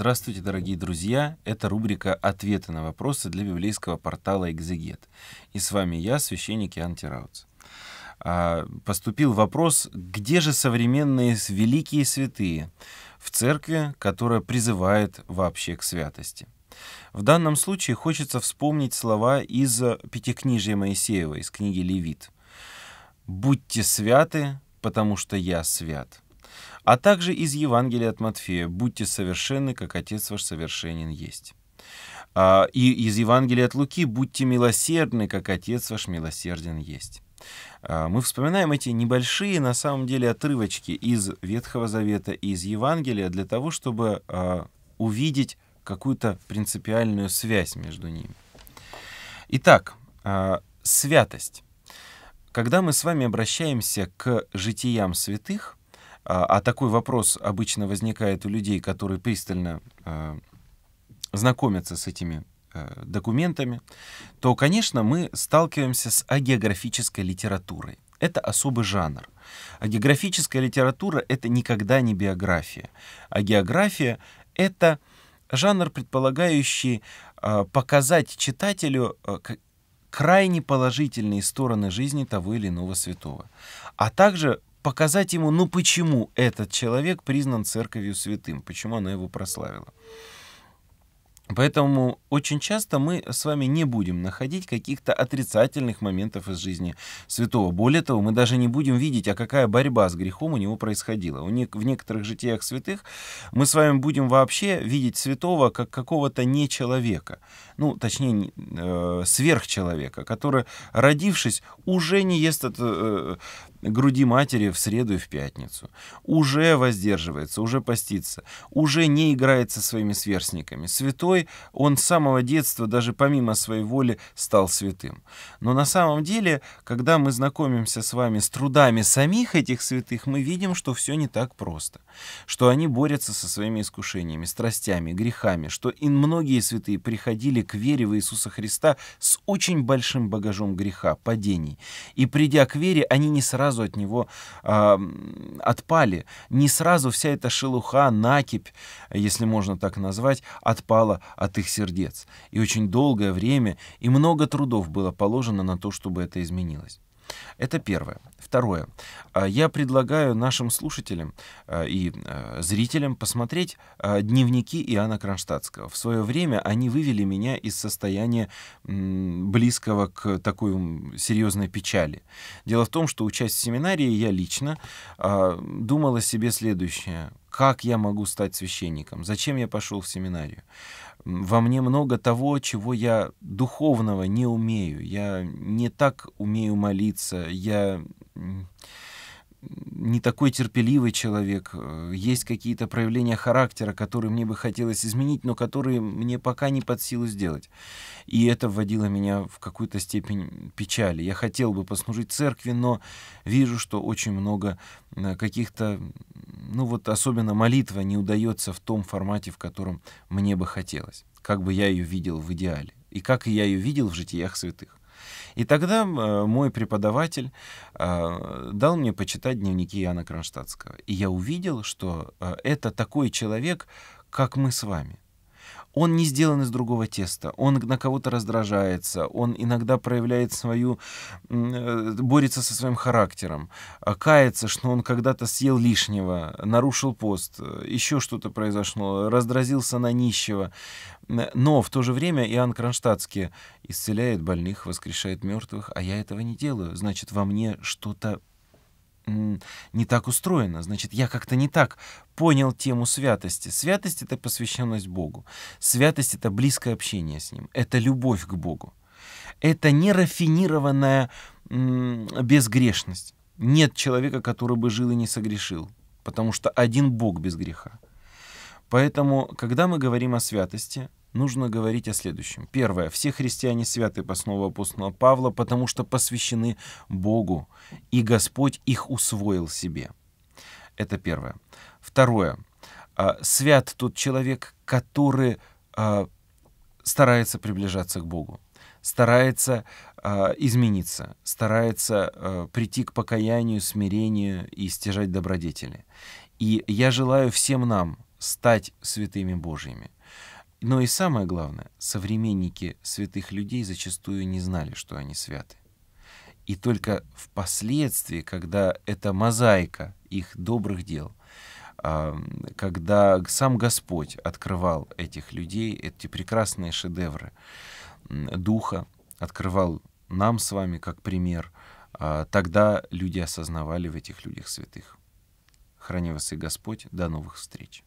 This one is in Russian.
Здравствуйте, дорогие друзья! Это рубрика «Ответы на вопросы» для библейского портала «Экзегет». И с вами я, священник Иоанн Тираутс. А, поступил вопрос, где же современные великие святые в церкви, которая призывает вообще к святости? В данном случае хочется вспомнить слова из Пятикнижия Моисеева, из книги «Левит». «Будьте святы, потому что я свят» а также из Евангелия от Матфея «Будьте совершенны, как Отец ваш совершенен есть». А, и из Евангелия от Луки «Будьте милосердны, как Отец ваш милосерден есть». А, мы вспоминаем эти небольшие, на самом деле, отрывочки из Ветхого Завета и из Евангелия для того, чтобы а, увидеть какую-то принципиальную связь между ними. Итак, святость. Когда мы с вами обращаемся к житиям святых, а, а такой вопрос обычно возникает у людей, которые пристально а, знакомятся с этими а, документами, то, конечно, мы сталкиваемся с агеографической литературой. Это особый жанр. А географическая литература — это никогда не биография. А география — это жанр, предполагающий показать читателю крайне положительные стороны жизни того или иного святого, а также показать ему, ну почему этот человек признан церковью святым, почему она его прославила. Поэтому очень часто мы с вами не будем находить каких-то отрицательных моментов из жизни святого. Более того, мы даже не будем видеть, а какая борьба с грехом у него происходила. У не, в некоторых житиях святых мы с вами будем вообще видеть святого как какого-то не человека, ну, точнее, э, сверхчеловека, который, родившись, уже не ест от, э, груди матери в среду и в пятницу. Уже воздерживается, уже постится, уже не играет со своими сверстниками. Святой он с самого детства, даже помимо своей воли, стал святым. Но на самом деле, когда мы знакомимся с вами с трудами самих этих святых, мы видим, что все не так просто. Что они борются со своими искушениями, страстями, грехами, что и многие святые приходили к вере в Иисуса Христа с очень большим багажом греха, падений. И придя к вере, они не сразу сразу от него э, отпали. Не сразу вся эта шелуха, накипь, если можно так назвать, отпала от их сердец. И очень долгое время и много трудов было положено на то, чтобы это изменилось. Это первое. Второе. А, я предлагаю нашим слушателям а, и а, зрителям посмотреть дневники Иоанна Кронштадтского. В свое время они вывели меня из состояния близкого к такой серьезной печали. Дело в том, что, участь в семинарии, я лично думала себе следующее как я могу стать священником, зачем я пошел в семинарию. Во мне много того, чего я духовного не умею. Я не так умею молиться, я не такой терпеливый человек, э, есть какие-то проявления характера, которые мне бы хотелось изменить, но которые мне пока не под силу сделать. И это вводило меня в какую-то степень печали. Я хотел бы послужить церкви, но вижу, что очень много э, каких-то ну вот особенно молитва не удается в том формате, в котором мне бы хотелось, как бы я ее видел в идеале, и как я ее видел в житиях святых. И тогда э, мой преподаватель э, дал мне почитать дневники Иоанна Кронштадтского. И я увидел, что э, это такой человек, как мы с вами — он не сделан из другого теста, он на кого-то раздражается, он иногда проявляет свою, э, борется со своим характером, а кается, что он когда-то съел лишнего, нарушил пост, э, еще что-то произошло, раздразился на нищего. Но в то же время Иоанн Кронштадтский исцеляет больных, воскрешает мертвых, а я этого не делаю. Значит, во мне что-то не так устроено. Значит, я как-то не так понял тему святости. Святость — это посвященность Богу. Святость — это близкое общение с Ним. Это любовь к Богу. Это нерафинированная безгрешность. Нет человека, который бы жил и не согрешил, потому что один Бог без греха. Поэтому, когда мы говорим о святости, нужно говорить о следующем. Первое. Все христиане святы по слову апостола Павла, потому что посвящены Богу, и Господь их усвоил себе. Это первое. Второе. А, свят тот человек, который а, старается приближаться к Богу, старается а, измениться, старается прийти к покаянию, смирению и стяжать добродетели. И я желаю всем нам, стать святыми Божьими. Но и самое главное, современники святых людей зачастую не знали, что они святы. И только впоследствии, когда эта мозаика их добрых дел, а, когда сам Господь открывал этих людей, эти прекрасные шедевры Духа, открывал нам с вами как пример, а, тогда люди осознавали в этих людях святых. Храни вас и Господь, до новых встреч.